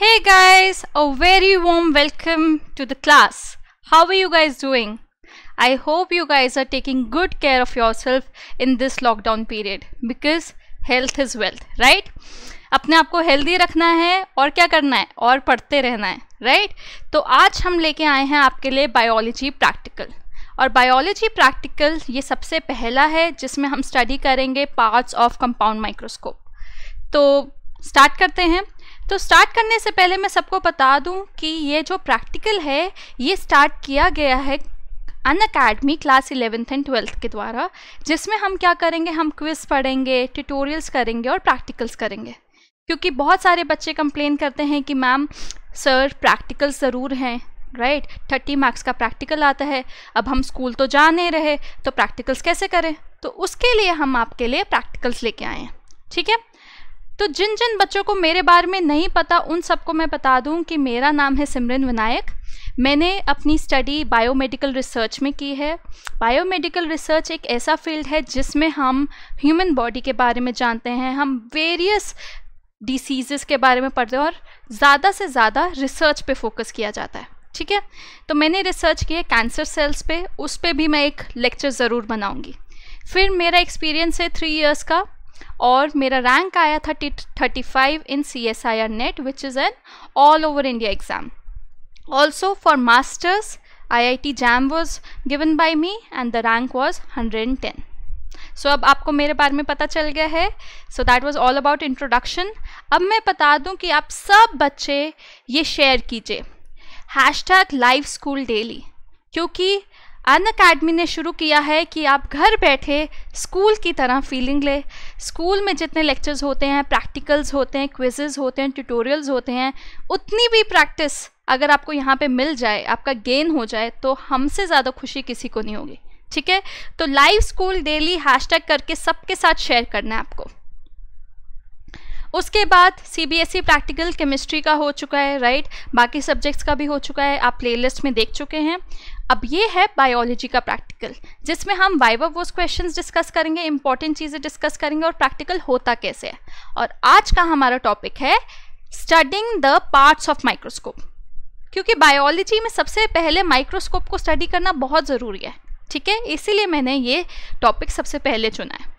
Hey guys, a very warm welcome to the class. How are you guys doing? I hope you guys are taking good care of yourself in this lockdown period because health is wealth, right? अपने आप को healthy रखना है और क्या करना है और पढ़ते रहना है राइट right? तो आज हम लेके आए हैं आपके लिए बायोलॉजी प्रैक्टिकल और बायोलॉजी प्रैक्टिकल ये सबसे पहला है जिसमें हम स्टडी करेंगे पार्ट्स ऑफ कंपाउंड माइक्रोस्कोप तो स्टार्ट करते हैं तो स्टार्ट करने से पहले मैं सबको बता दूं कि ये जो प्रैक्टिकल है ये स्टार्ट किया गया है Unacademy class eleventh and twelfth के द्वारा जिसमें हम क्या करेंगे हम क्विज़ पढ़ेंगे ट्यूटोरियल्स करेंगे और प्रैक्टिकल्स करेंगे क्योंकि बहुत सारे बच्चे कंप्लेन करते हैं कि मैम सर प्रैक्टिकल ज़रूर हैं राइट थर्टी मार्क्स का प्रैक्टिकल आता है अब हम स्कूल तो जा नहीं रहे तो प्रैक्टिकल्स कैसे करें तो उसके लिए हम आपके लिए प्रैक्टिकल्स लेके आए हैं ठीक है तो जिन जिन बच्चों को मेरे बारे में नहीं पता उन सबको मैं बता दूं कि मेरा नाम है सिमरन विनायक मैंने अपनी स्टडी बायोमेडिकल रिसर्च में की है बायोमेडिकल रिसर्च एक ऐसा फील्ड है जिसमें हम ह्यूमन बॉडी के बारे में जानते हैं हम वेरियस डिसीज़ के बारे में पढ़ते हैं और ज़्यादा से ज़्यादा रिसर्च पे फोकस किया जाता है ठीक है तो मैंने रिसर्च किया कैंसर सेल्स पे उस पर भी मैं एक लेक्चर ज़रूर बनाऊँगी फिर मेरा एक्सपीरियंस है थ्री इयर्स का और मेरा रैंक आया था thirty five in C S I R NET which is an all over India exam also for masters I I T JAM was given by me and the rank was hundred and ten so अब आपको मेरे बारे में पता चल गया है so that was all about introduction अब मैं बता दूँ कि आप सब बच्चे ये शेयर कीजिए hashtag live school daily क्योंकि अन अकेडमी ने शुरू किया है कि आप घर बैठे स्कूल की तरह फीलिंग ले स्कूल में जितने लेक्चर्स होते हैं प्रैक्टिकल्स होते हैं क्विजेज होते हैं ट्यूटोरियल्स होते हैं उतनी भी प्रैक्टिस अगर आपको यहाँ पे मिल जाए आपका गेन हो जाए तो हमसे ज़्यादा खुशी किसी को नहीं होगी ठीक है तो लाइव स्कूल डेली टैग करके सबके साथ शेयर करना है आपको उसके बाद C B S E practical chemistry का हो चुका है राइट बाकी सब्जेक्ट्स का भी हो चुका है आप प्लेलिस्ट में देख चुके हैं अब ये है बायोलॉजी का प्रैक्टिकल जिसमें हम वाइवा वोस क्वेश्चंस डिस्कस करेंगे इंपॉर्टेंट चीज़ें डिस्कस करेंगे और प्रैक्टिकल होता कैसे है और आज का हमारा टॉपिक है studying the parts of microscope क्योंकि बायोलॉजी में सबसे पहले माइक्रोस्कोप को स्टडी करना बहुत ज़रूरी है ठीक है इसीलिए मैंने ये टॉपिक सबसे पहले चुना है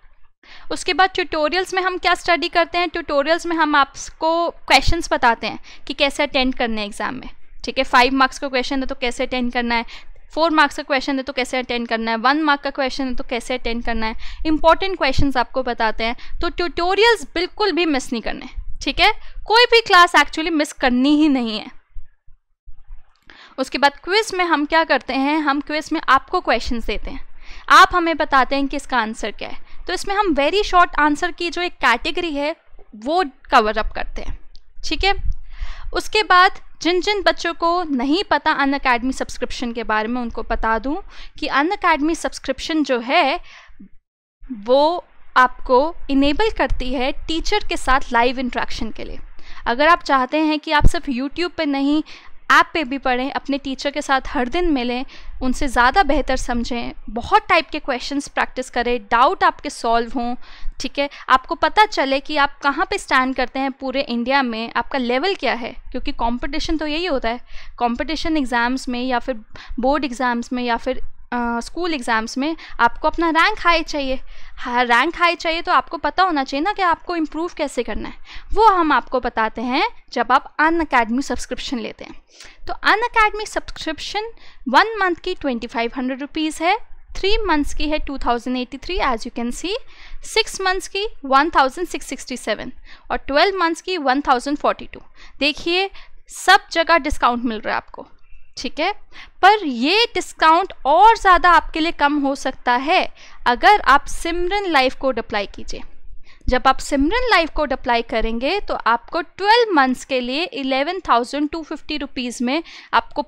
उसके बाद ट्यूटोरियल्स में हम क्या स्टडी करते हैं ट्यूटोरियल्स में हम आपको क्वेश्चंस बताते हैं कि कैसे अटेंड करने हैं एग्ज़ाम में ठीक है फाइव मार्क्स का क्वेश्चन है तो कैसे अटेंड करना है फोर मार्क्स का क्वेश्चन है तो कैसे अटेंड करना है वन मार्क का क्वेश्चन है तो कैसे अटेंड करना है इंपॉर्टेंट क्वेश्चन आपको बताते हैं तो ट्यूटोरियल्स बिल्कुल भी मिस नहीं करने ठीक है कोई भी क्लास एक्चुअली मिस करनी ही नहीं है उसके बाद क्विज में हम क्या करते हैं हम क्विज में आपको क्वेश्चन देते हैं आप हमें बताते हैं कि इसका आंसर क्या है तो इसमें हम वेरी शॉर्ट आंसर की जो एक कैटेगरी है वो कवर अप करते हैं ठीक है उसके बाद जिन जिन बच्चों को नहीं पता अन अकेडमी सब्सक्रिप्शन के बारे में उनको बता दूं कि अन अकेडमी सब्सक्रिप्शन जो है वो आपको इनेबल करती है टीचर के साथ लाइव इंट्रैक्शन के लिए अगर आप चाहते हैं कि आप सिर्फ यूट्यूब पे नहीं ऐप पे भी पढ़ें अपने टीचर के साथ हर दिन मिलें उनसे ज़्यादा बेहतर समझें बहुत टाइप के क्वेश्चंस प्रैक्टिस करें डाउट आपके सॉल्व हों ठीक है आपको पता चले कि आप कहाँ पे स्टैंड करते हैं पूरे इंडिया में आपका लेवल क्या है क्योंकि कंपटीशन तो यही होता है कंपटीशन एग्ज़ाम्स में या फिर बोर्ड एग्ज़ाम्स में या फिर स्कूल uh, एग्ज़ाम्स में आपको अपना रैंक हाई चाहिए हाँ रैंक हाई चाहिए तो आपको पता होना चाहिए ना कि आपको इम्प्रूव कैसे करना है वो हम आपको बताते हैं जब आप अन अकेडमी सब्सक्रिप्शन लेते हैं तो Unacademy subscription one month की ट्वेंटी फाइव हंड्रेड रुपीज़ है थ्री मंथ्स की है 2083 as you can see six months की 1667 और ट्वेल्व मंथ्स की 1042 देखिए सब जगह डिस्काउंट मिल रहा है आपको ठीक है पर ये डिस्काउंट और ज़्यादा आपके लिए कम हो सकता है अगर आप सिमरन लाइफ कोड अप्लाई कीजिए जब आप सिमरन लाइफ कोड अप्लाई करेंगे तो आपको 12 मंथ्स के लिए 11,250 थाउजेंड में आपको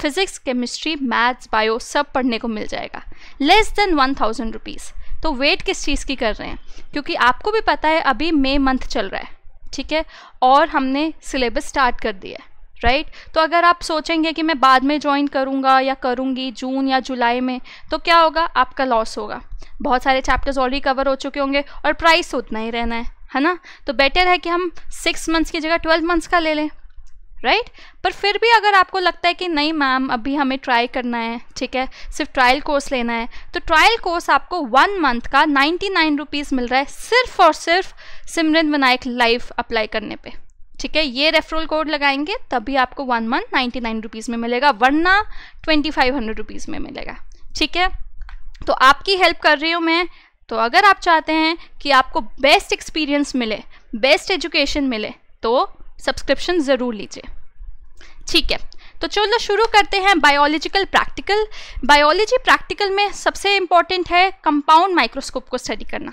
फिजिक्स केमिस्ट्री मैथ्स बायो सब पढ़ने को मिल जाएगा less than one thousand rupees तो वेट किस चीज़ की कर रहे हैं क्योंकि आपको भी पता है अभी मे मंथ चल रहा है ठीक है और हमने सिलेबस स्टार्ट कर दिया है राइट right? तो अगर आप सोचेंगे कि मैं बाद में ज्वाइन करूँगा या करूँगी जून या जुलाई में तो क्या होगा आपका लॉस होगा बहुत सारे चैप्टर्स ऑलरेडी कवर हो चुके होंगे और प्राइस उतना ही रहना है है ना तो बेटर है कि हम सिक्स मंथ्स की जगह ट्वेल्व मंथ्स का ले लें राइट right? पर फिर भी अगर आपको लगता है कि नहीं मैम अभी हमें ट्राई करना है ठीक है सिर्फ ट्रायल कोर्स लेना है तो ट्रायल कोर्स आपको वन मंथ का नाइन्टी नाइन रुपीज़ मिल रहा है सिर्फ और सिर्फ सिमरन विनायक लाइव अप्लाई करने पे ठीक है ये रेफरल कोड लगाएंगे तभी आपको one month ninety nine rupees में मिलेगा वरना ट्वेंटी फाइव हंड्रेड रुपीज़ में मिलेगा ठीक है तो आपकी हेल्प कर रही हूँ मैं तो अगर आप चाहते हैं कि आपको बेस्ट एक्सपीरियंस मिले बेस्ट एजुकेशन मिले तो सब्सक्रिप्शन ज़रूर लीजिए ठीक है तो चलो शुरू करते हैं बायोलॉजिकल प्रैक्टिकल बायोलॉजी प्रैक्टिकल में सबसे इम्पॉर्टेंट है कंपाउंड माइक्रोस्कोप को स्टडी करना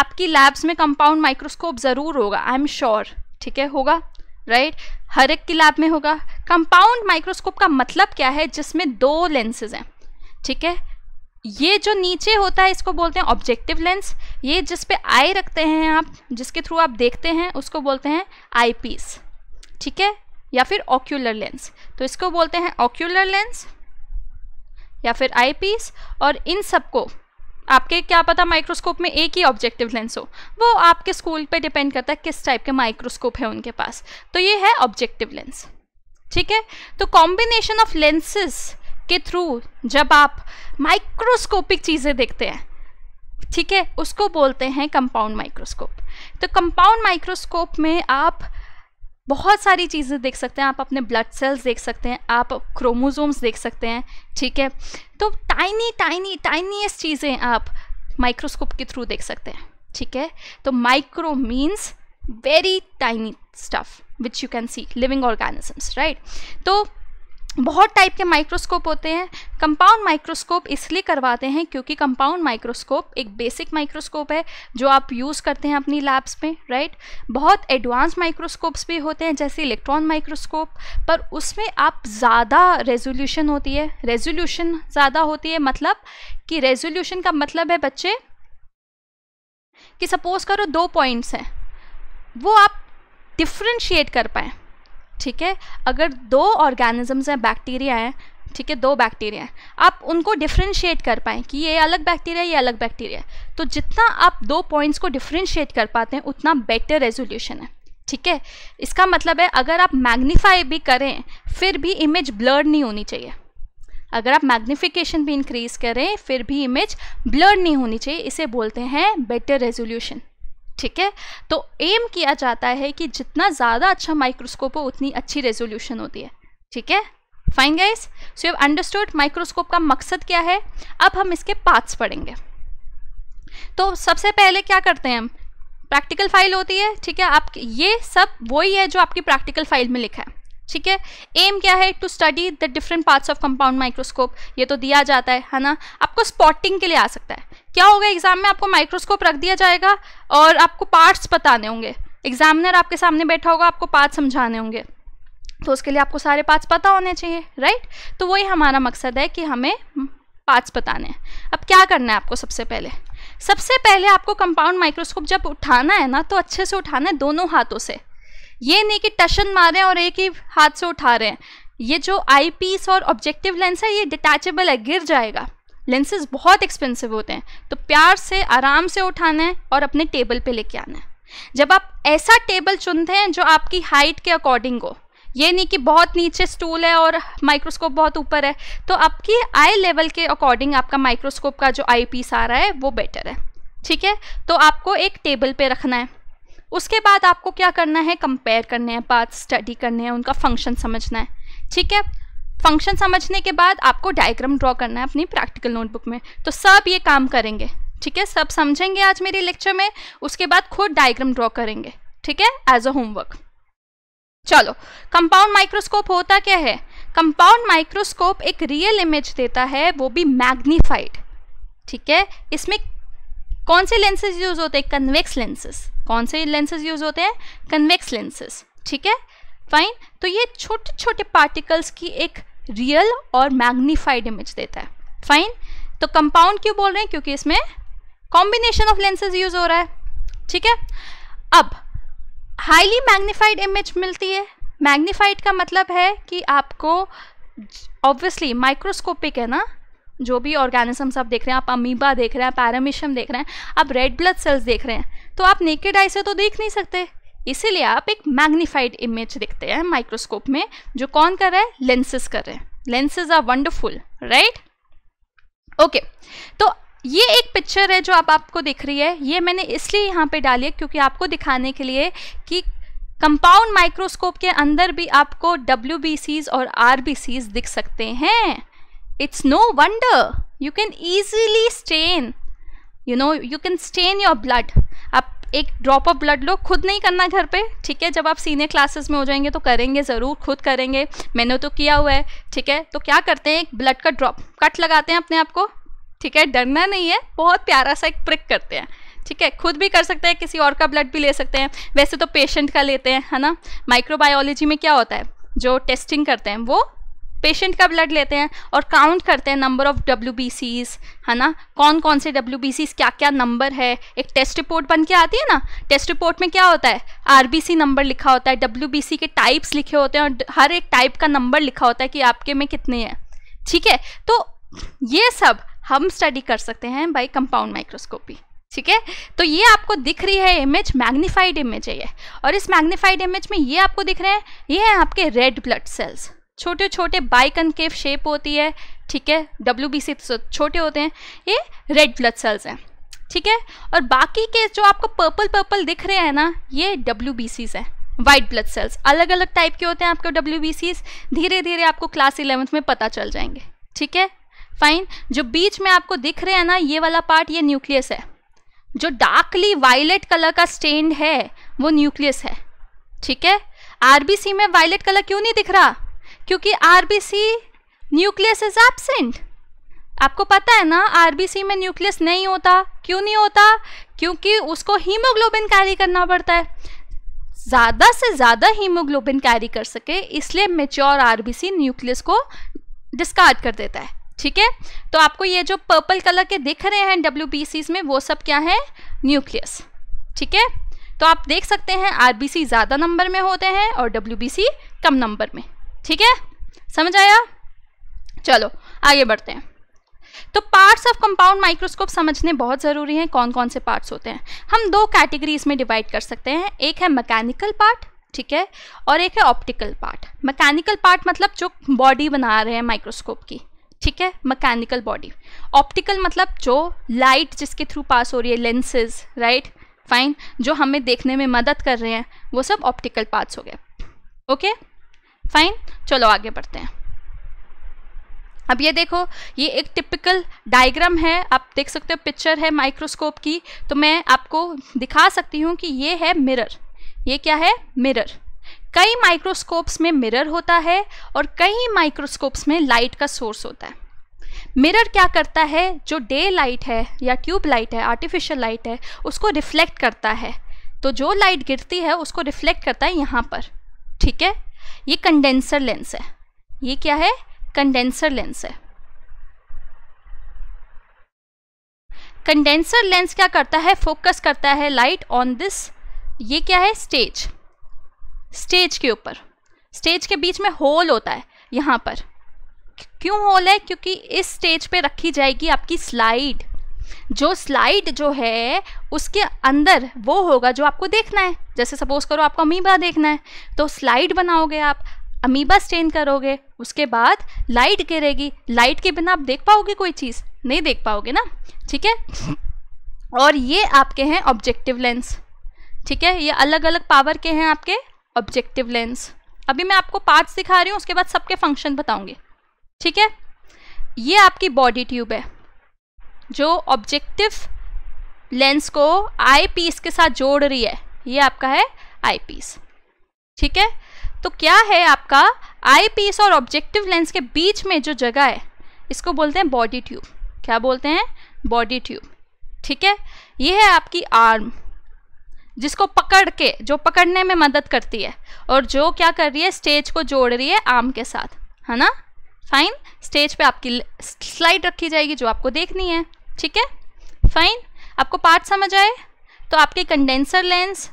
आपकी लैब्स में कंपाउंड माइक्रोस्कोप ज़रूर होगा आई एम श्योर ठीक है होगा राइट right? हर एक की लैब में होगा कंपाउंड माइक्रोस्कोप का मतलब क्या है जिसमें दो लेंसेज हैं ठीक है ये जो नीचे होता है इसको बोलते हैं ऑब्जेक्टिव लेंस ये जिस पे आई रखते हैं आप जिसके थ्रू आप देखते हैं उसको बोलते हैं आई पीस ठीक है या फिर ऑक्यूलर लेंस तो इसको बोलते हैं ऑक्यूलर लेंस या फिर आई पीस और इन सबको आपके क्या पता माइक्रोस्कोप में एक ही ऑब्जेक्टिव लेंस हो वो आपके स्कूल पे डिपेंड करता है किस टाइप के माइक्रोस्कोप है उनके पास तो ये है ऑब्जेक्टिव लेंस ठीक है तो कॉम्बिनेशन ऑफ लेंसेज के थ्रू जब आप माइक्रोस्कोपिक चीज़ें देखते हैं ठीक है उसको बोलते हैं कंपाउंड माइक्रोस्कोप तो कंपाउंड माइक्रोस्कोप में आप बहुत सारी चीज़ें देख सकते हैं आप अपने ब्लड सेल्स देख सकते हैं आप क्रोमोसोम्स देख सकते हैं ठीक है तो टाइनी टाइनी टाइनीस्ट चीज़ें आप माइक्रोस्कोप के थ्रू देख सकते हैं ठीक है तो micro means very tiny stuff which you can see living organisms right तो बहुत टाइप के माइक्रोस्कोप होते हैं कंपाउंड माइक्रोस्कोप इसलिए करवाते हैं क्योंकि कंपाउंड माइक्रोस्कोप एक बेसिक माइक्रोस्कोप है जो आप यूज़ करते हैं अपनी लैब्स में राइट बहुत एडवांस माइक्रोस्कोप्स भी होते हैं जैसे इलेक्ट्रॉन माइक्रोस्कोप पर उसमें आप ज़्यादा रेजोल्यूशन होती है रेजोल्यूशन ज़्यादा होती है मतलब कि रेजोल्यूशन का मतलब है बच्चे कि सपोज़ करो दो पॉइंट्स हैं वो आप डिफ्रेंशिएट कर पाएँ ठीक है अगर दो ऑर्गेनिजम्स हैं बैक्टीरिया हैं ठीक है दो बैक्टीरिया हैं आप उनको डिफ्रेंशिएट कर पाएँ कि ये अलग बैक्टीरिया ये अलग बैक्टीरिया है तो जितना आप दो पॉइंट्स को डिफ्रेंशिएट कर पाते हैं उतना बेटर रेजोल्यूशन है ठीक है इसका मतलब है अगर आप मैग्नीफाई भी करें फिर भी इमेज ब्लर्ड नहीं होनी चाहिए अगर आप मैग्नीफिकेशन भी इंक्रीज़ करें फिर भी इमेज ब्लर्ड नहीं होनी चाहिए इसे बोलते हैं बेटर रेजोल्यूशन ठीक है तो एम किया जाता है कि जितना ज़्यादा अच्छा माइक्रोस्कोप हो उतनी अच्छी रेजोल्यूशन होती है ठीक है fine guys so you understood microscope का मकसद क्या है अब हम इसके पार्ट्स पढ़ेंगे तो सबसे पहले क्या करते हैं हम प्रैक्टिकल फाइल होती है ठीक है आप ये सब वही है जो आपकी प्रैक्टिकल फाइल में लिखा है ठीक है एम क्या है to study the different parts of compound microscope ये तो दिया जाता है है ना आपको स्पॉटिंग के लिए आ सकता है क्या होगा एग्जाम में आपको माइक्रोस्कोप रख दिया जाएगा और आपको पार्ट्स बताने होंगे एग्जामिनर आपके सामने बैठा होगा आपको पार्ट समझाने होंगे तो उसके लिए आपको सारे पार्ट्स पता होने चाहिए राइट तो वही हमारा मकसद है कि हमें पार्ट्स बताने हैं अब क्या करना है आपको सबसे पहले सबसे पहले आपको कंपाउंड माइक्रोस्कोप जब उठाना है ना तो अच्छे से उठाना है दोनों हाथों से ये नहीं कि टशन मारें और एक ही हाथ से उठा रहे हैं ये जो आई पीस और ऑब्जेक्टिव लेंस है ये डिटैचेबल है गिर जाएगा लेंसेज बहुत एक्सपेंसिव होते हैं तो प्यार से आराम से उठाना है और अपने टेबल पर लेके आना है जब आप ऐसा टेबल चुनते हैं जो आपकी हाइट के अकॉर्डिंग हो ये नहीं कि बहुत नीचे स्टूल है और माइक्रोस्कोप बहुत ऊपर है तो आपकी आई लेवल के अकॉर्डिंग आपका माइक्रोस्कोप का जो आई पीस आ रहा है वो बेटर है ठीक है तो आपको एक टेबल पे रखना है उसके बाद आपको क्या करना है कंपेयर करने हैं पाथ स्टडी करने हैं उनका फंक्शन समझना है ठीक है फंक्शन समझने के बाद आपको डायग्राम ड्रॉ करना है अपनी प्रैक्टिकल नोटबुक में तो सब ये काम करेंगे ठीक है सब समझेंगे आज मेरे लेक्चर में उसके बाद खुद डायग्राम ड्रॉ करेंगे ठीक है एज अ होमवर्क चलो कंपाउंड माइक्रोस्कोप होता क्या है कंपाउंड माइक्रोस्कोप एक रियल इमेज देता है वो भी मैग्नीफाइड ठीक है इसमें कौन से लेंसेज यूज होते हैं कन्वेक्स लेंसेज कौन से लेंसेज यूज़ होते हैं कन्वेक्स लेंसेज ठीक है फाइन तो ये छोटे छोटे पार्टिकल्स की एक रियल और मैग्नीफाइड इमेज देता है फाइन तो कंपाउंड क्यों बोल रहे हैं क्योंकि इसमें कॉम्बिनेशन ऑफ लेंसेज यूज हो रहा है ठीक है अब हाईली मैग्नीफाइड इमेज मिलती है मैग्नीफाइड का मतलब है कि आपको ऑब्वियसली माइक्रोस्कोपिक है ना जो भी ऑर्गेनिजम्स आप देख रहे हैं आप अमीबा देख रहे हैं पैरामिशम देख रहे हैं आप रेड ब्लड सेल्स देख रहे हैं तो आप नेकेड आई से तो देख नहीं सकते इसीलिए आप एक मैग्नीफाइड इमेज देखते हैं माइक्रोस्कोप में जो कौन कर रहा है लेंसेज कर रहे हैं lenses are wonderful right okay तो ये एक पिक्चर है जो आप आपको दिख रही है ये मैंने इसलिए यहाँ पे डाली है क्योंकि आपको दिखाने के लिए कि कंपाउंड माइक्रोस्कोप के अंदर भी आपको डब्ल्यू और आर दिख सकते हैं It's no wonder you can easily stain. You know, you can stain your blood. आप एक ड्रॉप ऑफ ब्लड लो खुद नहीं करना घर पे ठीक है जब आप सीनियर क्लासेस में हो जाएंगे तो करेंगे ज़रूर खुद करेंगे मैंने तो किया हुआ है ठीक है तो क्या करते हैं एक ब्लड का ड्रॉप कट लगाते हैं अपने आप को ठीक है डरना नहीं है बहुत प्यारा सा एक प्रिक करते हैं ठीक है खुद भी कर सकते हैं किसी और का ब्लड भी ले सकते हैं वैसे तो पेशेंट का लेते हैं है ना माइक्रोबायोलॉजी में क्या होता है जो टेस्टिंग करते हैं वो पेशेंट का ब्लड लेते हैं और काउंट करते हैं नंबर ऑफ़ डब्ल्यू है ना कौन कौन से डब्ल्यू क्या क्या नंबर है एक टेस्ट रिपोर्ट बन के आती है ना टेस्ट रिपोर्ट में क्या होता है आर नंबर लिखा होता है डब्ल्यू के टाइप्स लिखे होते हैं और हर एक टाइप का नंबर लिखा होता है कि आपके में कितने हैं ठीक है तो ये सब हम स्टडी कर सकते हैं बाई कंपाउंड माइक्रोस्कोपी ठीक है तो ये आपको दिख रही है इमेज मैग्नीफाइड इमेज है ये और इस मैग्नीफाइड इमेज में ये आपको दिख रहे हैं ये हैं आपके रेड ब्लड सेल्स छोटे छोटे बाइकनकेव शेप होती है ठीक है डब्ल्यू बी सी छोटे होते हैं ये रेड ब्लड सेल्स हैं ठीक है और बाकी के जो आपको पर्पल पर्पल दिख रहे हैं ना ये डब्ल्यू बी सीज हैं वाइट ब्लड सेल्स अलग अलग टाइप के होते हैं आपके डब्ल्यू बी सीज धीरे धीरे आपको क्लास इलेवंथ में पता चल जाएंगे ठीक है फाइन जो बीच में आपको दिख रहे हैं ना ये वाला पार्ट ये न्यूक्लियस है जो डार्कली वायलेट कलर का स्टेंड है वो न्यूक्लियस है ठीक है आरबीसी में वायलेट कलर क्यों नहीं दिख रहा क्योंकि आरबीसी न्यूक्लियस इज एबसेंट आपको पता है ना आरबीसी में न्यूक्लियस नहीं होता क्यों नहीं होता क्योंकि उसको हीमोग्लोबिन कैरी करना पड़ता है ज़्यादा से ज़्यादा हीमोग्लोबिन कैरी कर सके इसलिए मेच्योर आरबीसी न्यूक्लियस को डिस्कार्ड कर देता है ठीक है तो आपको ये जो पर्पल कलर के दिख रहे हैं डब्ल्यू में वो सब क्या है न्यूक्लियस ठीक है तो आप देख सकते हैं सी ज़्यादा नंबर में होते हैं और डब्ल्यू कम नंबर में ठीक है समझ आया चलो आगे बढ़ते हैं तो पार्ट्स ऑफ कंपाउंड माइक्रोस्कोप समझने बहुत ज़रूरी हैं कौन कौन से पार्ट्स होते हैं हम दो कैटेगरीज में डिवाइड कर सकते हैं एक है मैकेनिकल पार्ट ठीक है और एक है ऑप्टिकल पार्ट मैकेनिकल पार्ट मतलब जो बॉडी बना रहे हैं माइक्रोस्कोप की ठीक है मैकेनिकल बॉडी ऑप्टिकल मतलब जो लाइट जिसके थ्रू पास हो रही है लेंसेज राइट फाइन जो हमें देखने में मदद कर रहे हैं वो सब ऑप्टिकल पार्ट्स हो गए ओके okay? फाइन चलो आगे बढ़ते हैं अब ये देखो ये एक टिपिकल डायग्राम है आप देख सकते हो पिक्चर है माइक्रोस्कोप की तो मैं आपको दिखा सकती हूँ कि ये है मिरर ये क्या है मिरर कई माइक्रोस्कोप्स में मिरर होता है और कई माइक्रोस्कोप्स में लाइट का सोर्स होता है मिरर क्या करता है जो डे लाइट है या ट्यूब लाइट है आर्टिफिशियल लाइट है उसको रिफ्लेक्ट करता है तो जो लाइट गिरती है उसको रिफ्लेक्ट करता है यहाँ पर ठीक है ये कंडेंसर लेंस है ये क्या है कंडेंसर लेंस है कंडेंसर लेंस क्या करता है फोकस करता है लाइट ऑन दिस ये क्या है स्टेज स्टेज के ऊपर स्टेज के बीच में होल होता है यहां पर क्यों होल है क्योंकि इस स्टेज पे रखी जाएगी आपकी स्लाइड जो स्लाइड जो है उसके अंदर वो होगा जो आपको देखना है जैसे सपोज करो आपको अमीबा देखना है तो स्लाइड बनाओगे आप अमीबा स्टेन करोगे उसके बाद लाइट गिरेगी लाइट के बिना आप देख पाओगे कोई चीज़ नहीं देख पाओगे ना ठीक है और ये आपके हैं ऑब्जेक्टिव लेंस ठीक है ये अलग अलग पावर के हैं आपके ऑब्जेक्टिव लेंस अभी मैं आपको पार्ट्स दिखा रही हूँ उसके बाद सबके फंक्शन बताऊंगी ठीक है ये आपकी बॉडी ट्यूब है जो ऑब्जेक्टिव लेंस को आई पीस के साथ जोड़ रही है ये आपका है आई पीस ठीक है तो क्या है आपका आई पीस और ऑब्जेक्टिव लेंस के बीच में जो जगह है इसको बोलते हैं बॉडी ट्यूब क्या बोलते हैं बॉडी ट्यूब ठीक है ये है आपकी आर्म जिसको पकड़ के जो पकड़ने में मदद करती है और जो क्या कर रही है स्टेज को जोड़ रही है आर्म के साथ है ना फाइन स्टेज पे आपकी स्लाइड रखी जाएगी जो आपको देखनी है ठीक है फाइन आपको पार्ट समझ आए तो आपके कंडेंसर लेंस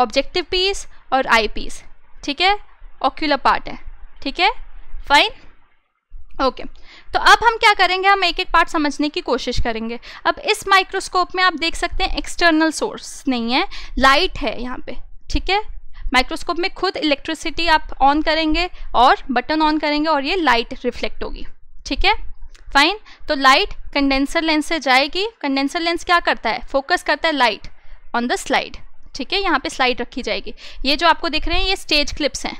ऑब्जेक्टिव पीस और आई पीस ठीक है ऑक्यूलर पार्ट है ठीक है फाइन ओके तो अब हम क्या करेंगे हम एक एक पार्ट समझने की कोशिश करेंगे अब इस माइक्रोस्कोप में आप देख सकते हैं एक्सटर्नल सोर्स नहीं है लाइट है यहाँ पे ठीक है माइक्रोस्कोप में खुद इलेक्ट्रिसिटी आप ऑन करेंगे और बटन ऑन करेंगे और ये लाइट रिफ्लेक्ट होगी ठीक है फाइन तो लाइट कंडेंसर लेंस से जाएगी कंडेंसर लेंस क्या करता है फोकस करता है लाइट ऑन द स्लाइड ठीक है यहाँ पे स्लाइड रखी जाएगी ये जो आपको दिख रहे हैं ये स्टेज क्लिप्स हैं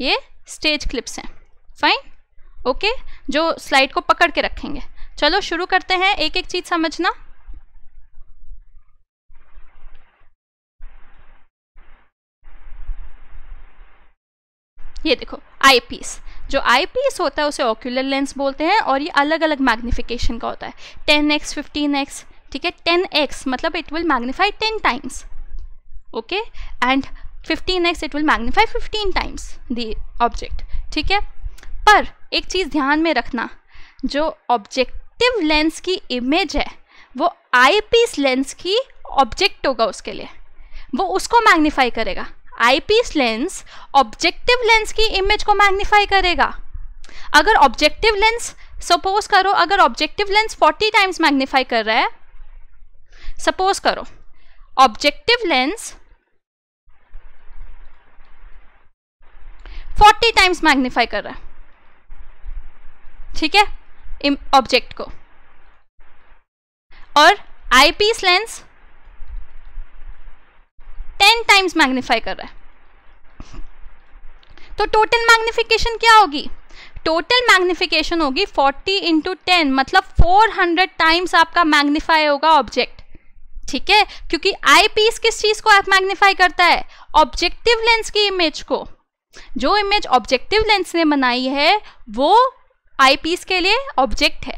ये स्टेज क्लिप्स हैं फाइन ओके जो स्लाइड को पकड़ के रखेंगे चलो शुरू करते हैं एक एक चीज़ समझना ये देखो आई पीस जो आई पीस होता है उसे ऑक्यूलर लेंस बोलते हैं और ये अलग अलग मैग्नीफिकेशन का होता है टेन एक्स फिफ्टीन एक्स ठीक है टेन एक्स मतलब it will magnify ten times okay and fifteen X it will magnify fifteen times the object ठीक है पर एक चीज़ ध्यान में रखना जो ऑब्जेक्टिव लेंस की इमेज है वो आई पीस लेंस की ऑब्जेक्ट होगा उसके लिए वो उसको मैग्नीफाई करेगा आईपीस लेंस ऑब्जेक्टिव लेंस की इमेज को मैग्नीफाई करेगा अगर ऑब्जेक्टिव लेंस सपोज करो अगर ऑब्जेक्टिव लेंस 40 टाइम्स मैग्नीफाई कर रहा है सपोज करो ऑब्जेक्टिव लेंस 40 टाइम्स मैग्नीफाई कर रहा है ठीक है ऑब्जेक्ट को और eyepiece lens ten times magnify कर रहा है तो टोटल मैग्निफिकेशन क्या होगी टोटल मैग्निफिकेशन होगी 40 इंटू टेन मतलब 400 टाइम्स आपका मैग्नीफाई होगा ऑब्जेक्ट ठीक है क्योंकि आई पीस किस चीज़ को आप मैग्नीफाई करता है ऑब्जेक्टिव लेंस की इमेज को जो इमेज ऑब्जेक्टिव लेंस ने बनाई है वो आई पीस के लिए ऑब्जेक्ट है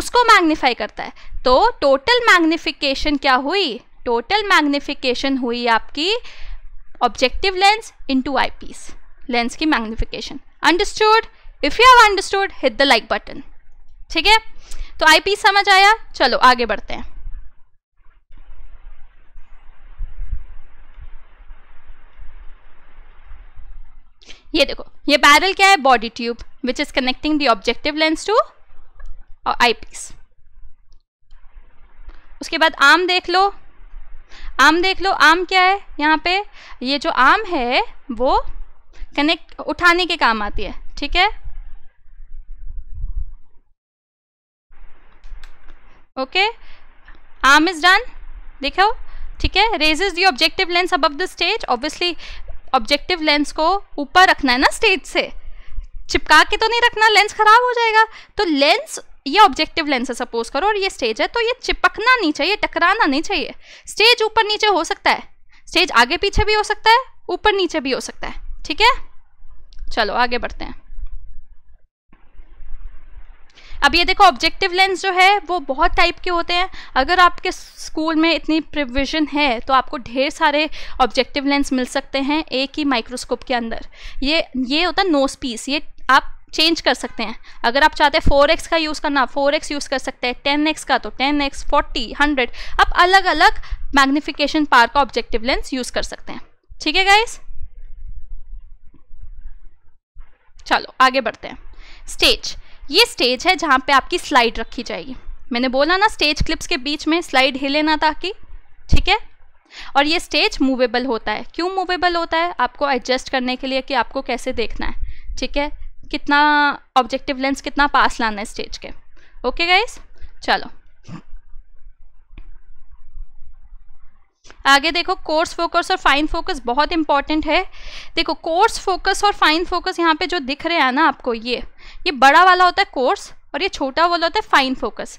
उसको मैग्नीफाई करता है तो टोटल मैग्निफिकेशन क्या हुई टोटल मैग्निफिकेशन हुई आपकी objective lens into eyepiece lens की magnification understood if you have understood hit the like button ठीक है तो आईपीस समझ आया चलो आगे बढ़ते हैं ये देखो ये बैरल क्या है body tube which is connecting the objective lens to eyepiece उसके बाद आर्म देख लो आम देख लो आम क्या है यहाँ पे ये जो आम है वो कनेक्ट उठाने के काम आती है ठीक है ओके आम इज डन देखो ठीक है रेजेज दी ऑब्जेक्टिव लेंस अब the stage obviously objective lens को ऊपर रखना है ना स्टेज से चिपका के तो नहीं रखना लेंस खराब हो जाएगा तो लेंस ये ऑब्जेक्टिव लेंस है सपोज करो और ये स्टेज है तो ये चिपकना नहीं चाहिए टकराना नहीं चाहिए स्टेज ऊपर नीचे हो सकता है स्टेज आगे पीछे भी हो सकता है ऊपर नीचे भी हो सकता है ठीक है चलो आगे बढ़ते हैं अब ये देखो ऑब्जेक्टिव लेंस जो है वो बहुत टाइप के होते हैं अगर आपके स्कूल में इतनी प्रिविजन है तो आपको ढेर सारे ऑब्जेक्टिव लेंस मिल सकते हैं एक ही माइक्रोस्कोप के अंदर ये ये होता है नोस पीस ये आप चेंज कर सकते हैं अगर आप चाहते हैं फोर एक्स का यूज़ करना फोर एक्स यूज़ कर सकते हैं टेन एक्स का तो टेन एक्स फोर्टी हंड्रेड आप अलग अलग मैग्निफिकेशन पार का ऑब्जेक्टिव लेंस यूज़ कर सकते हैं ठीक है गाइस चलो आगे बढ़ते हैं स्टेज ये स्टेज है जहाँ पे आपकी स्लाइड रखी जाएगी मैंने बोला ना स्टेज क्लिप्स के बीच में स्लाइड हिले ना ताकि ठीक है और ये स्टेज मूवेबल होता है क्यों मूवेबल होता है आपको एडजस्ट करने के लिए कि आपको कैसे देखना है ठीक है कितना ऑब्जेक्टिव लेंस कितना पास लाना है स्टेज के ओके गाइस चलो आगे देखो कोर्स फोकस और फाइन फोकस बहुत इंपॉर्टेंट है देखो कोर्स फोकस और फाइन फोकस यहाँ पे जो दिख रहे हैं ना आपको ये ये बड़ा वाला होता है कोर्स और ये छोटा वाला होता है फाइन फोकस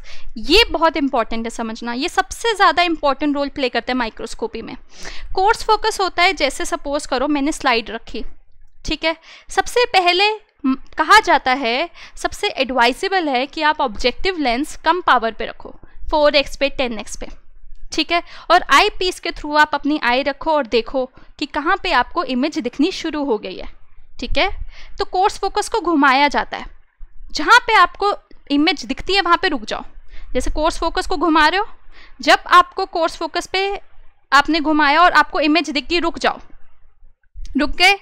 ये बहुत इंपॉर्टेंट है समझना ये सबसे ज़्यादा इंपॉर्टेंट रोल प्ले करता है माइक्रोस्कोपी में कोर्स फोकस होता है जैसे सपोज करो मैंने स्लाइड रखी ठीक है सबसे पहले कहा जाता है सबसे एडवाइजेबल है कि आप ऑब्जेक्टिव लेंस कम पावर पे रखो फोर एक्स पे टेन एक्स पे ठीक है और आई पीस के थ्रू आप अपनी आई रखो और देखो कि कहाँ पे आपको इमेज दिखनी शुरू हो गई है ठीक है तो कोर्स फोकस को घुमाया जाता है जहाँ पे आपको इमेज दिखती है वहाँ पे रुक जाओ जैसे कोर्स फोकस को घुमा रहे हो जब आपको कोर्स फोकस पे आपने घुमाया और आपको इमेज दिख गई रुक जाओ रुक गए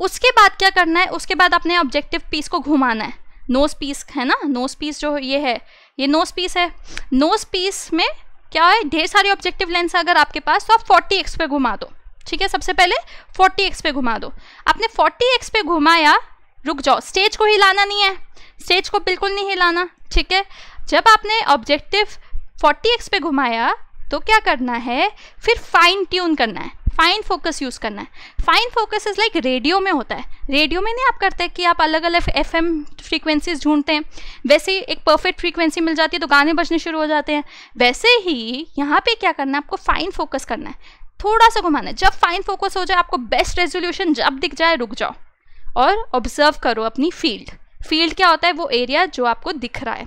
उसके बाद क्या करना है उसके बाद आपने ऑब्जेक्टिव पीस को घुमाना है नोज पीस है ना नोज पीस जो ये है ये नोज पीस है नोज पीस में क्या है ढेर सारे ऑब्जेक्टिव लेंस अगर आपके पास तो आप फोर्टी एक्स पे घुमा दो ठीक है सबसे पहले फोर्टी एक्स पे घुमा दो आपने फोर्टी एक्स पे घुमाया रुक जाओ स्टेज को हिलाना नहीं है स्टेज को बिल्कुल नहीं हिलाना ठीक है जब आपने ऑब्जेक्टिव फोर्टी एक्स पे घुमाया तो क्या करना है फिर फाइन ट्यून करना है फाइन फोकस यूज़ करना है fine focus is like radio में होता है रेडियो में नहीं आप करते कि आप अलग अलग एफ एम फ्रीक्वेंसीज ढूंढते हैं वैसे ही एक परफेक्ट फ्रीक्वेंसी मिल जाती है तो गाने बजने शुरू हो जाते हैं वैसे ही यहाँ पे क्या करना है आपको फाइन फोकस करना है थोड़ा सा घुमाना है जब फाइन फोकस हो जाए आपको बेस्ट रेजोल्यूशन जब दिख जाए रुक जाओ और ऑब्जर्व करो अपनी फील्ड फील्ड क्या होता है वो एरिया जो आपको दिख रहा है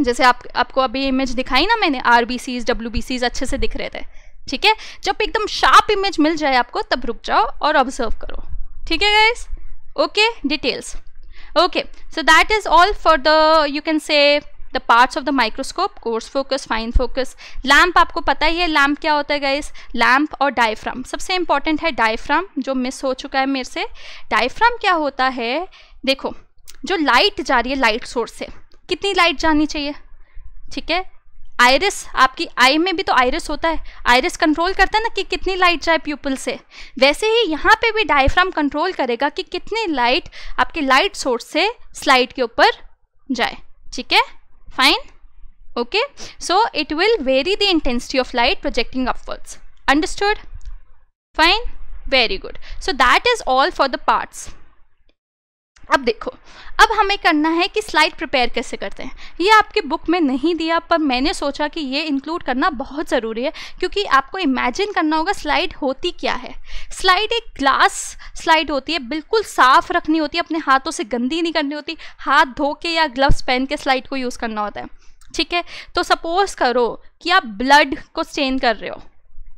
जैसे आप आपको अभी इमेज दिखाई ना मैंने R B Cs W B Cs अच्छे से दिख रहे थे ठीक है जब एकदम शार्प इमेज मिल जाए आपको तब रुक जाओ और ऑब्जर्व करो ठीक है guys okay details okay so that is all for the you can see the parts of the microscope coarse focus fine focus lamp आपको पता ही है लैम्प क्या होता है गाइस लैम्प और डायफ्राम सबसे इंपॉर्टेंट है डायफ्राम जो मिस हो चुका है मेरे से डायफ्राम क्या होता है देखो जो लाइट जा रही है लाइट सोर्स से कितनी लाइट जानी चाहिए ठीक है आयरस आपकी आई में भी तो आयरस होता है आयरस कंट्रोल करता है ना कि कितनी लाइट जाए प्यूपल से वैसे ही यहाँ पे भी डायफ्राम कंट्रोल करेगा कि कितनी लाइट आपके लाइट सोर्स से स्लाइड के ऊपर जाए ठीक है fine okay so it will vary the intensity of light projecting upwards understood fine very good so that is all for the parts अब देखो अब हमें करना है कि स्लाइड प्रिपेयर कैसे करते हैं ये आपके बुक में नहीं दिया पर मैंने सोचा कि ये इंक्लूड करना बहुत ज़रूरी है क्योंकि आपको इमेजिन करना होगा स्लाइड होती क्या है स्लाइड एक ग्लास स्लाइड होती है बिल्कुल साफ़ रखनी होती है अपने हाथों से गंदी नहीं करनी होती हाथ धो के या ग्लव्स पहन के स्लाइड को यूज़ करना होता है ठीक है तो सपोज़ करो कि आप ब्लड को स्टेन कर रहे हो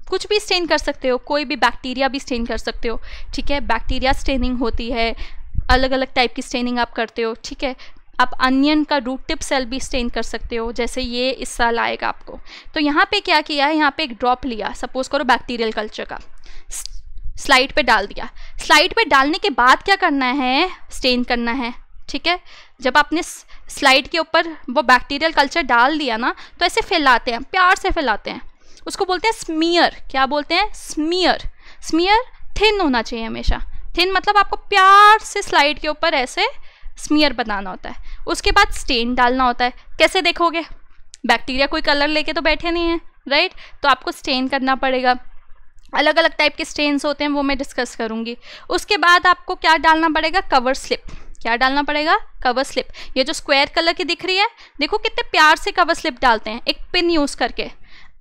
कुछ भी स्टेन कर सकते हो कोई भी बैक्टीरिया भी स्टेन कर सकते हो ठीक है बैक्टीरिया स्टेनिंग होती है अलग अलग टाइप की स्टेनिंग आप करते हो ठीक है आप अनियन का रूट टिप सेल भी स्टेन कर सकते हो जैसे ये इस साल आएगा आपको तो यहाँ पे क्या किया है यहाँ पे एक ड्रॉप लिया सपोज करो बैक्टीरियल कल्चर का स्लाइड पे डाल दिया स्लाइड पे डालने के बाद क्या करना है स्टेन करना है ठीक है जब आपने स्लाइड के ऊपर वो बैक्टीरियल कल्चर डाल दिया ना तो ऐसे फैलाते हैं प्यार से फैलाते हैं उसको बोलते हैं स्मीयर क्या बोलते हैं स्मीयर स्मीयर थिन होना चाहिए हमेशा थिन मतलब आपको प्यार से स्लाइड के ऊपर ऐसे स्मियर बनाना होता है उसके बाद स्टेन डालना होता है कैसे देखोगे बैक्टीरिया कोई कलर लेके तो बैठे नहीं हैं राइट तो आपको स्टेन करना पड़ेगा अलग अलग टाइप के स्टेन्स होते हैं वो मैं डिस्कस करूँगी उसके बाद आपको क्या डालना पड़ेगा कवर स्लिप क्या डालना पड़ेगा कवर स्लिप ये जो स्क्वायर कलर की दिख रही है देखो कितने प्यार से कवर स्लिप डालते हैं एक पिन यूज़ करके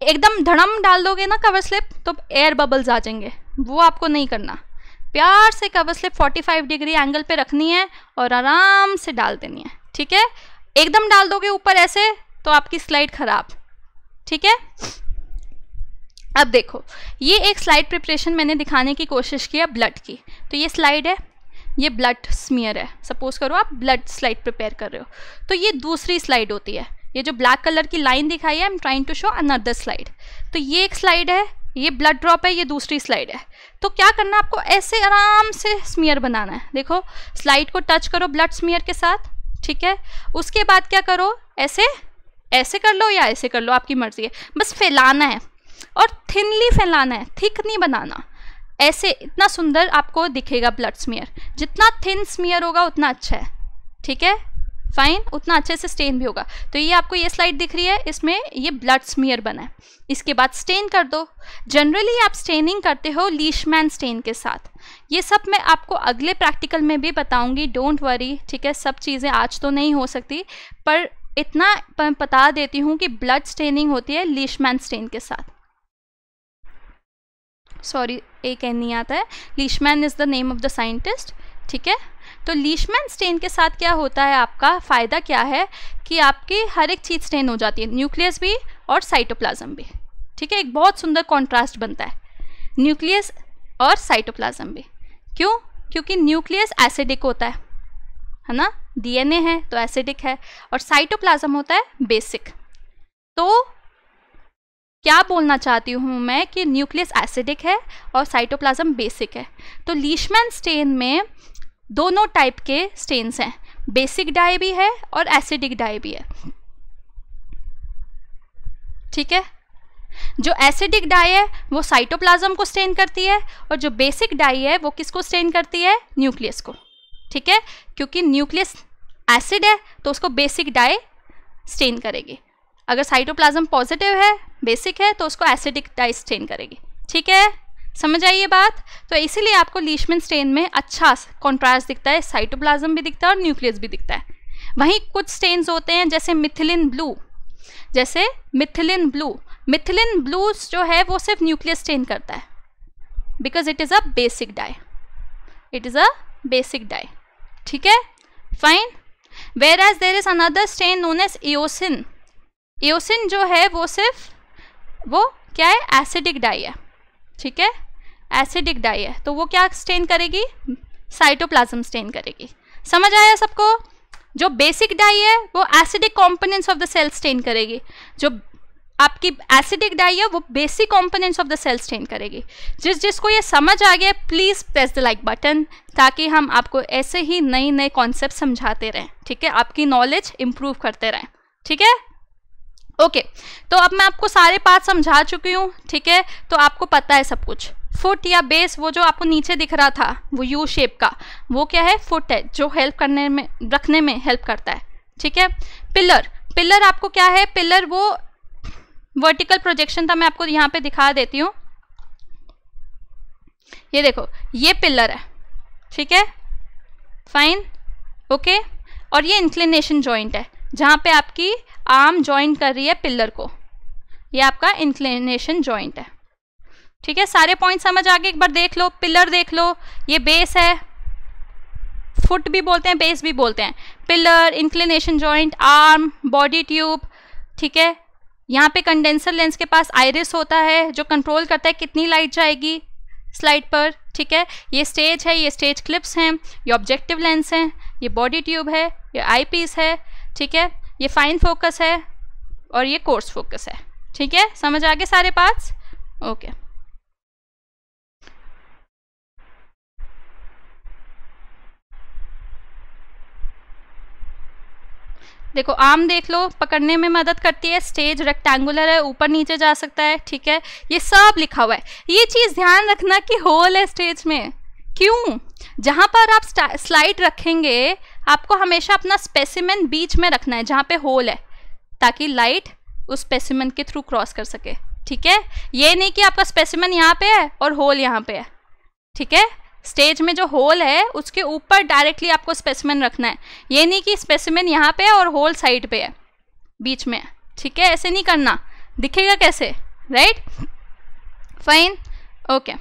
एकदम धड़म डाल दोगे ना कवर स्लिप तो एयर बबल्स आ जाएंगे वो आपको नहीं करना प्यार से कवर स्लिप 45 डिग्री एंगल पे रखनी है और आराम से डाल देनी है ठीक है एकदम डाल दोगे ऊपर ऐसे तो आपकी स्लाइड ख़राब ठीक है अब देखो ये एक स्लाइड प्रिपरेशन मैंने दिखाने की कोशिश की है ब्लड की तो ये स्लाइड है ये ब्लड स्मियर है सपोज करो आप ब्लड स्लाइड प्रिपेयर कर रहे हो तो ये दूसरी स्लाइड होती है ये जो ब्लैक कलर की लाइन दिखाई है I am trying to show another slide तो ये एक स्लाइड है ये ब्लड ड्रॉप है ये दूसरी स्लाइड है तो क्या करना है आपको ऐसे आराम से स्मियर बनाना है देखो स्लाइड को टच करो ब्लड स्मियर के साथ ठीक है उसके बाद क्या करो ऐसे ऐसे कर लो या ऐसे कर लो आपकी मर्ज़ी है बस फैलाना है और थिनली फैलाना है थिक नहीं बनाना ऐसे इतना सुंदर आपको दिखेगा ब्लड स्मियर जितना थिन स्मियर होगा उतना अच्छा है ठीक है फाइन उतना अच्छे से स्टेन भी होगा तो ये आपको ये स्लाइड दिख रही है इसमें ये ब्लड स्मियर बना है इसके बाद स्टेन कर दो जनरली आप स्टेनिंग करते हो लीशमैन स्टेन के साथ ये सब मैं आपको अगले प्रैक्टिकल में भी बताऊंगी डोंट वरी ठीक है सब चीज़ें आज तो नहीं हो सकती पर इतना बता देती हूँ कि ब्लड स्टेनिंग होती है लीशमैन स्टेन के साथ सॉरी एक एन नहीं e आता है Leishman is the name of the scientist ठीक है तो लीशमैन स्टेन के साथ क्या होता है आपका फ़ायदा क्या है कि आपकी हर एक चीज़ स्टेन हो जाती है न्यूक्लियस भी और साइटोप्लाज्म भी ठीक है एक बहुत सुंदर कॉन्ट्रास्ट बनता है न्यूक्लियस और साइटोप्लाज्म भी क्यों क्योंकि न्यूक्लियस एसिडिक होता है है ना डीएनए है तो एसिडिक है और साइटोप्लाज्म होता है बेसिक तो क्या बोलना चाहती हूँ मैं कि न्यूक्लियस एसिडिक है और साइटोप्लाज्म बेसिक है तो लीशमैन स्टेन में दोनों टाइप के स्टेन्स हैं बेसिक डाई भी है और एसिडिक डाई भी है ठीक है जो एसिडिक डाई है वो साइटोप्लाज्म को स्टेन करती है और जो बेसिक डाई है वो किसको स्टेन करती है न्यूक्लियस को ठीक है क्योंकि न्यूक्लियस एसिड है तो उसको बेसिक डाई स्टेन करेगी अगर साइटोप्लाज्म पॉजिटिव है बेसिक है तो उसको एसिडिक डाई स्टेन करेगी ठीक है समझ आई ये बात तो इसीलिए आपको लीशमिन स्टेन में अच्छा कॉन्ट्रास्ट दिखता है साइटोप्लाज्म भी दिखता है और न्यूक्लियस भी दिखता है वहीं कुछ स्टेन्स होते हैं जैसे मिथिलिन ब्लू जैसे मिथिलिन ब्लू मिथिलिन ब्लू जो है वो सिर्फ न्यूक्लियस स्टेन करता है because it is a basic dye it is a basic dye ठीक है fine whereas there is another stain known as eosin eosin जो है वो सिर्फ वो क्या है एसिडिक डाई है ठीक है एसिडिक डाई है तो वो क्या स्टेन करेगी साइटोप्लाज्म स्टेन करेगी समझ आया सबको जो बेसिक डाई है वो acidic components of the cell stain करेगी जो आपकी एसिडिक डाई है वो basic components of the cell stain करेगी जिस जिसको ये समझ आ गया please press the like button ताकि हम आपको ऐसे ही नए नए कॉन्सेप्ट समझाते रहें ठीक है आपकी नॉलेज इम्प्रूव करते रहें ठीक है ओके तो अब मैं आपको सारे पार्ट समझा चुकी हूँ ठीक है तो आपको पता है सब कुछ फुट या बेस वो जो आपको नीचे दिख रहा था वो यू शेप का वो क्या है फुट है जो हेल्प करने में रखने में हेल्प करता है ठीक है पिलर पिलर आपको क्या है पिलर वो वर्टिकल प्रोजेक्शन था मैं आपको यहाँ पे दिखा देती हूँ ये देखो ये पिलर है ठीक है फाइन ओके और ये इंक्लिनेशन जॉइंट है जहाँ पे आपकी आर्म ज्वाइन कर रही है पिलर को ये आपका इंक्लेनेशन ज्वाइंट है ठीक है सारे पॉइंट समझ आगे एक बार देख लो पिलर देख लो ये बेस है फुट भी बोलते हैं बेस भी बोलते हैं pillar inclination joint arm body tube ठीक है यहाँ पे कंडेंसर लेंस के पास आयरिस होता है जो कंट्रोल करता है कितनी लाइट जाएगी स्लाइड पर ठीक है ये स्टेज है ये स्टेज क्लिप्स हैं ये ऑब्जेक्टिव लेंस हैं ये बॉडी ट्यूब है ये आई पीस है ठीक है ये फाइन फोकस है और ये कोर्स फोकस है ठीक है समझ आ गए सारे पार्ट्स ओके देखो आम देख लो पकड़ने में मदद करती है स्टेज रेक्टेंगुलर है ऊपर नीचे जा सकता है ठीक है ये सब लिखा हुआ है ये चीज़ ध्यान रखना कि होल है स्टेज में क्यों जहां पर आप स्लाइड रखेंगे आपको हमेशा अपना स्पेसिमेन बीच में रखना है जहाँ पे होल है ताकि लाइट उस स्पेसिमेन के थ्रू क्रॉस कर सके ठीक है ये नहीं कि आपका स्पेसिमेन यहाँ पे है और होल यहाँ पे है ठीक है स्टेज में जो होल है उसके ऊपर डायरेक्टली आपको स्पेसिमेन रखना है ये नहीं कि स्पेसिमेन यहाँ पे है और होल साइड पे है बीच में ठीक है ऐसे नहीं करना दिखेगा कैसे right fine okay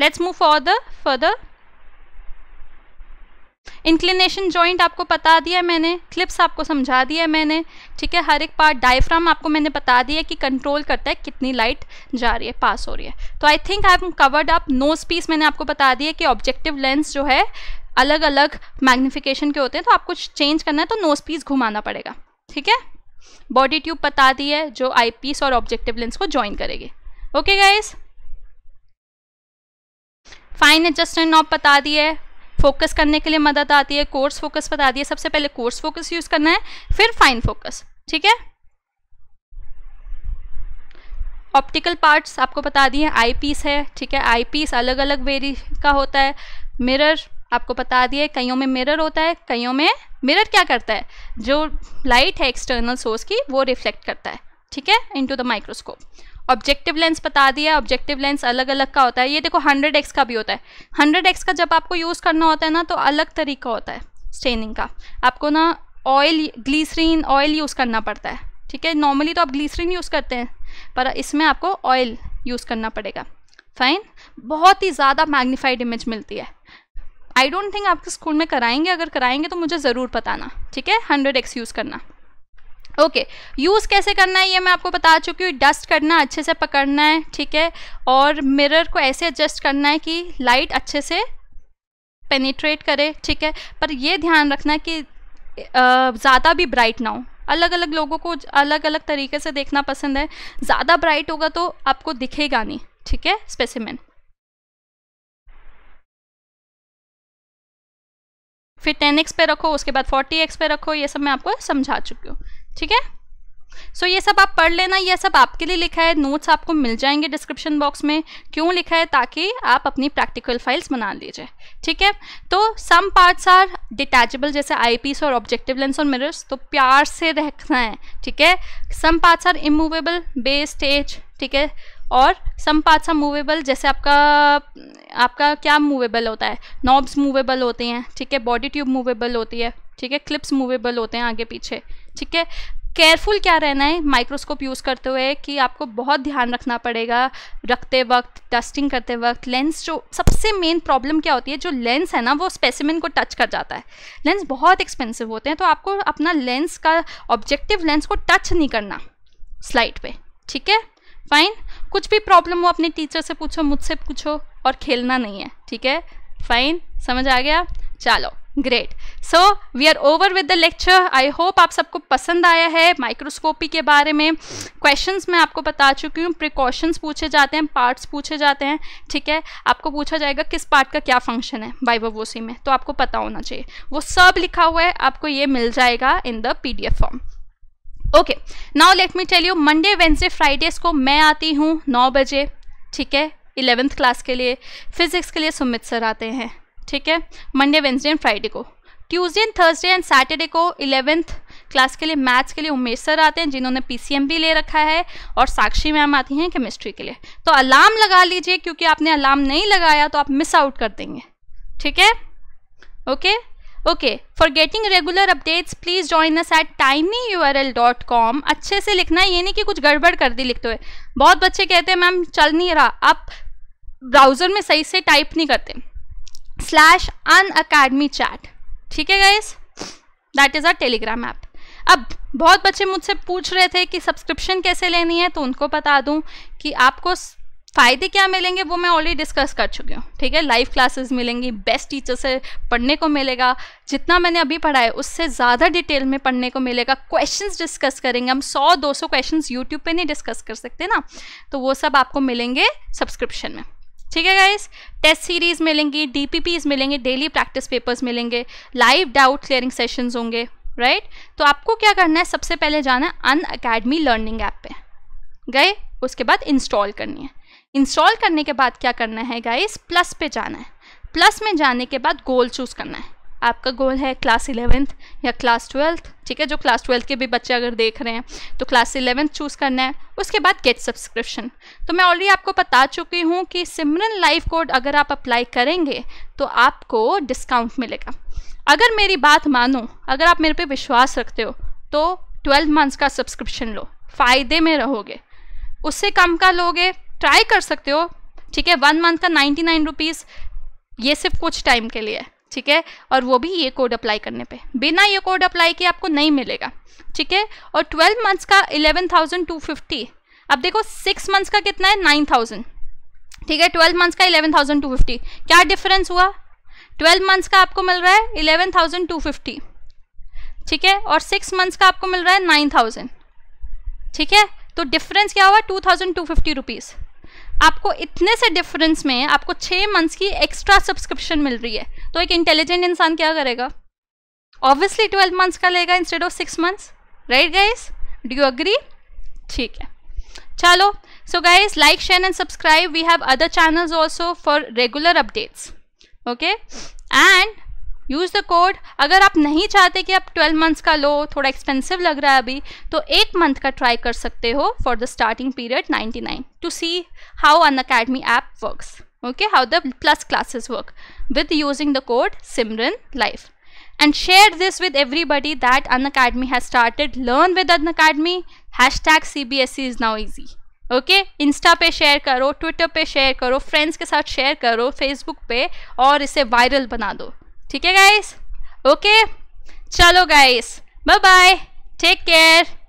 let's move further further inclination joint आपको बता दिया है मैंने क्लिप्स आपको समझा दिया है मैंने ठीक है हर एक पार्ट डायफ्राम आपको मैंने बता दिया कि कंट्रोल करता है कितनी लाइट जा रही है पास हो रही है तो I think I am covered up nosepiece मैंने आपको बता दिया कि ऑब्जेक्टिव लेंस जो है अलग अलग मैग्निफिकेशन के होते हैं तो आपको चेंज करना है तो नोज पीस घुमाना पड़ेगा ठीक है बॉडी ट्यूब बता दी है जो आई पीस और ऑब्जेक्टिव लेंस को ज्वाइन करेगी okay guys fine adjustment knob बता दी है फोकस करने के लिए मदद आती है कोर्स फोकस बता दिए सबसे पहले कोर्स फोकस यूज़ करना है फिर फाइन फोकस ठीक है ऑप्टिकल पार्ट्स आपको बता दिए आई पीस है ठीक है आई पीस अलग अलग वेरी का होता है मिरर आपको बता दिए कईयों में मिरर होता है कईयों में मिरर क्या करता है जो लाइट है एक्सटर्नल सोर्स की वो रिफ्लेक्ट करता है ठीक है into the microscope objective lens बता दिया ऑब्जेक्टिव लेंस अलग अलग का होता है ये देखो हंड्रेड एक्स का भी होता है हंड्रेड एक्स का जब आपको यूज़ करना होता है ना तो अलग तरीका होता है स्टेनिंग का आपको ना ऑयल ग्लीसरीन ऑयल यूज़ करना पड़ता है ठीक है नॉर्मली तो आप ग्लीसरीन यूज़ करते हैं पर इसमें आपको ऑयल यूज़ करना पड़ेगा फाइन बहुत ही ज़्यादा मैग्नीफाइड इमेज मिलती है आई डोंट थिंक आपके स्कूल में कराएंगे अगर कराएंगे तो मुझे ज़रूर बताना ठीक है हंड्रेड एक्स यूज़ करना ओके okay. यूज़ कैसे करना है ये मैं आपको बता चुकी हूँ डस्ट करना अच्छे से पकड़ना है ठीक है और मिरर को ऐसे एडजस्ट करना है कि लाइट अच्छे से पेनिट्रेट करे ठीक है पर ये ध्यान रखना है कि ज़्यादा भी ब्राइट ना हो अलग अलग लोगों को अलग अलग तरीके से देखना पसंद है ज़्यादा ब्राइट होगा तो आपको दिखेगा नहीं ठीक है स्पेसिमेन फिर टेन एक्स पे रखो उसके बाद फोर्टी एक्स पे रखो ये सब मैं आपको समझा चुकी हूँ ठीक है सो ये सब आप पढ़ लेना ये सब आपके लिए लिखा है नोट्स आपको मिल जाएंगे डिस्क्रिप्शन बॉक्स में क्यों लिखा है ताकि आप अपनी प्रैक्टिकल फाइल्स बना लीजिए ठीक है तो सम पार्ट्स आर डिटैचेबल जैसे आईपीस और ऑब्जेक्टिव लेंस और मिरर्स तो प्यार से रखना है ठीक है some parts are immovable base stage ठीक है और सम पार्ट्स आर मूवेबल जैसे आपका आपका क्या मूवेबल होता है नॉब्स मूवेबल होते हैं ठीक है बॉडी ट्यूब मूवेबल होती है ठीक है क्लिप्स मूवेबल होते हैं आगे पीछे ठीक है केयरफुल क्या रहना है माइक्रोस्कोप यूज़ करते हुए कि आपको बहुत ध्यान रखना पड़ेगा रखते वक्त टेस्टिंग करते वक्त लेंस जो सबसे मेन प्रॉब्लम क्या होती है जो लेंस है ना वो स्पेसिमिन को टच कर जाता है लेंस बहुत एक्सपेंसिव होते हैं तो आपको अपना लेंस का ऑब्जेक्टिव लेंस को टच नहीं करना स्लाइड पे ठीक है फाइन कुछ भी प्रॉब्लम हो अपने टीचर से पूछो मुझसे पूछो और खेलना नहीं है ठीक है फाइन समझ आ गया चलो great so we are over with the lecture I hope आप सबको पसंद आया है माइक्रोस्कोपी के बारे में क्वेश्चंस मैं आपको बता चुकी हूँ प्रिकॉशंस पूछे जाते हैं पार्ट्स पूछे जाते हैं ठीक है आपको पूछा जाएगा किस पार्ट का क्या फंक्शन है बाइबोबोसी में तो आपको पता होना चाहिए वो सब लिखा हुआ है आपको ये मिल जाएगा in the P form okay now let me tell you Monday Wednesday Fridays को मैं आती हूँ नौ बजे ठीक है इलेवेंथ क्लास के लिए फिजिक्स के लिए सुमित सर आते हैं ठीक है मंडे वेंसडे एंड फ्राइडे को Tuesday and Thursday and Saturday को इलेवेंथ क्लास के लिए मैथ्स के लिए उमेश सर आते हैं जिन्होंने भी ले रखा है और साक्षी मैम आती हैं केमिस्ट्री के लिए तो अलार्म लगा लीजिए क्योंकि आपने अलार्म नहीं लगाया तो आप मिस आउट कर देंगे ठीक है okay okay for getting regular updates please join us at tiny U R L dot com अच्छे से लिखना ये नहीं कि कुछ गड़बड़ कर दी लिखते हुए बहुत बच्चे कहते हैं मैम चल नहीं रहा आप ब्राउज़र में सही से टाइप नहीं करते स्लैश अन अकेडमी चैट ठीक है guys that is a Telegram app अब बहुत बच्चे मुझसे पूछ रहे थे कि सब्सक्रिप्शन कैसे लेनी है तो उनको बता दूं कि आपको फ़ायदे क्या मिलेंगे वो मैं ऑलरेडी डिस्कस कर चुकी हूँ ठीक है लाइव क्लासेस मिलेंगी बेस्ट टीचर से पढ़ने को मिलेगा जितना मैंने अभी पढ़ा है उससे ज़्यादा डिटेल में पढ़ने को मिलेगा क्वेश्चंस डिस्कस करेंगे हम 100 200 क्वेश्चंस यूट्यूब पे नहीं डिस्कस कर सकते ना तो वो सब आपको मिलेंगे सब्सक्रिप्शन में ठीक है गाइस टेस्ट सीरीज मिलेंगी डीपीपीज मिलेंगे डेली प्रैक्टिस पेपर्स मिलेंगे लाइव डाउट क्लियरिंग सेशंस होंगे राइट तो आपको क्या करना है सबसे पहले जाना है अन अकेडमी लर्निंग ऐप पे गए उसके बाद इंस्टॉल करनी है इंस्टॉल करने के बाद क्या करना है गाइस प्लस पे जाना है प्लस में जाने के बाद गोल चूज़ करना है आपका गोल है क्लास इलेवेंथ या क्लास ट्वेल्थ ठीक है जो क्लास ट्वेल्थ के भी बच्चे अगर देख रहे हैं तो क्लास इलेवेंथ चूज़ करना है उसके बाद गेट सब्सक्रिप्शन तो मैं ऑलरेडी आपको बता चुकी हूँ कि सिमरन लाइफ कोड अगर आप अप्लाई करेंगे तो आपको डिस्काउंट मिलेगा अगर मेरी बात मानो अगर आप मेरे पर विश्वास रखते हो तो ट्वेल्व मंथ्स का सब्सक्रिप्शन लो फ़ायदे में रहोगे उससे कम का लोगे ट्राई कर सकते हो ठीक है वन मंथ का नाइन्टी नाइन रुपीज़ ये सिर्फ कुछ टाइम के लिए है ठीक है और वो भी ये कोड अप्लाई करने पे बिना ये कोड अप्लाई किए आपको नहीं मिलेगा ठीक है और ट्वेल्व मंथ्स का इलेवन थाउजेंड टू फिफ्टी अब देखो सिक्स मंथ्स का कितना है नाइन थाउजेंड ठीक है ट्वेल्व मंथ्स का इलेवन थाउजेंड टू फिफ्टी क्या डिफरेंस हुआ ट्वेल्व मंथ्स का आपको मिल रहा है इलेवन थाउजेंड टू फिफ्टी ठीक है और सिक्स मंथ्स का आपको मिल रहा है नाइन थाउजेंड ठीक है तो डिफरेंस क्या हुआ two thousand two fifty rupees आपको इतने से डिफरेंस में आपको छः मंथ्स की एक्स्ट्रा सब्सक्रिप्शन मिल रही है तो एक इंटेलिजेंट इंसान क्या करेगा ऑब्वियसली ट्वेल्व मंथ्स का लेगा instead of six months right guys do you agree ठीक है चलो so guys like share and subscribe we have other channels also for regular updates okay and use the code अगर आप नहीं चाहते कि आप 12 मंथ्स का लो थोड़ा एक्सपेंसिव लग रहा है अभी तो एक मंथ का ट्राई कर सकते हो for the starting period 99 to see how Unacademy app works okay how the plus classes work with using the code simran life and share this with everybody that unacademy has started learn with unacademy hashtag cbsc is now easy okay insta पे share करो Twitter पे share करो friends के साथ share करो Facebook पे और इसे वायरल बना दो ठीक है गाइस ओके चलो guys bye bye take care